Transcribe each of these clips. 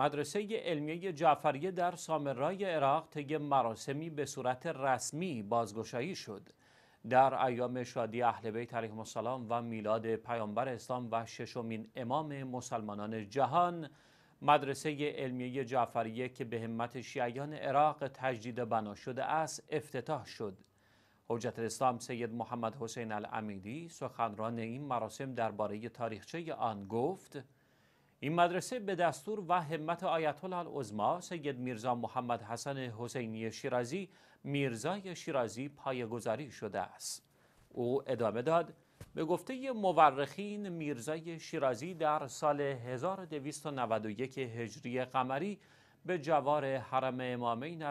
مدرسه علمیه جعفریه در سامرای عراق طی مراسمی به صورت رسمی بازگشایی شد در ایام شادی اهل بیت علیهم السلام و میلاد پیامبر اسلام و ششمین امام مسلمانان جهان مدرسه علمیه جعفریه که به همت شیعیان عراق تجدید بنا شده است افتتاح شد حجت الاسلام سید محمد حسین العمیدی سخنران این مراسم درباره تاریخچه آن گفت این مدرسه به دستور و همت آیت الله العظما سید میرزا محمد حسن حسینی شیرازی میرزای شیرازی پایگذاری شده است او ادامه داد به گفته مورخین میرزای شیرازی در سال 1291 هجری قمری به جوار حرم امامین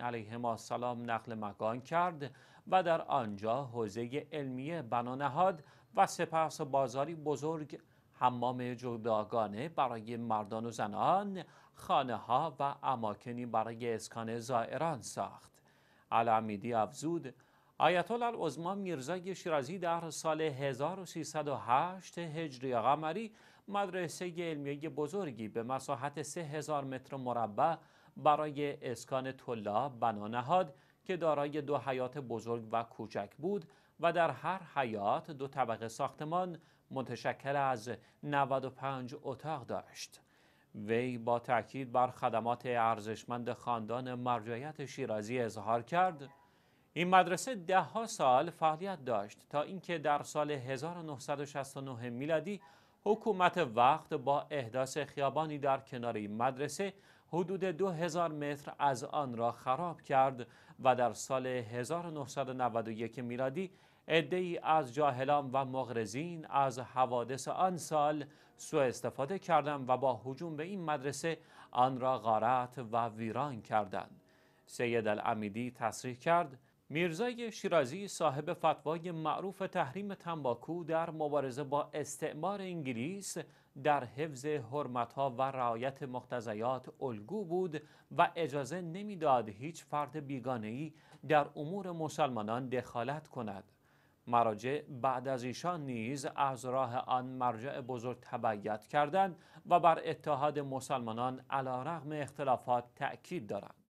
علیه ما سلام نقل مکان کرد و در آنجا حوزه علمیه بنا نهاد و سپس بازاری بزرگ حمام جداگانه برای مردان و زنان، خانه ها و اماکنی برای اسکان زائران ساخت. علامیدی افزود آیت الله العظما میرزای شیرازی در سال 1308 هجری قمری مدرسه علمیه بزرگی به مساحت 3000 متر مربع برای اسکان طلاب بنا نهاد که دارای دو حیات بزرگ و کوچک بود و در هر حیات دو طبقه ساختمان متشکل از 95 اتاق داشت. وی با تاکید بر خدمات ارزشمند خاندان مرجعیت شیرازی اظهار کرد این مدرسه ده ها سال فعالیت داشت تا اینکه در سال 1969 میلادی حکومت وقت با احداث خیابانی در کنار این مدرسه حدود 2000 متر از آن را خراب کرد و در سال 1991 میلادی ای از جاهلان و مغرزین از حوادث آن سال سوء استفاده کردند و با هجوم به این مدرسه آن را غارت و ویران کردند. سید العمیدی تصریح کرد میرزای شیرازی صاحب فتوای معروف تحریم تنباکو در مبارزه با استعمار انگلیس در حفظ حرمتها و رعایت مقتضیات الگو بود و اجازه نمیداد هیچ فرد بیگانه‌ای در امور مسلمانان دخالت کند. مراجع بعد از ایشان نیز از راه آن مرجع بزرگ تبعیت کردند و بر اتحاد مسلمانان رغم اختلافات تأکید دارند.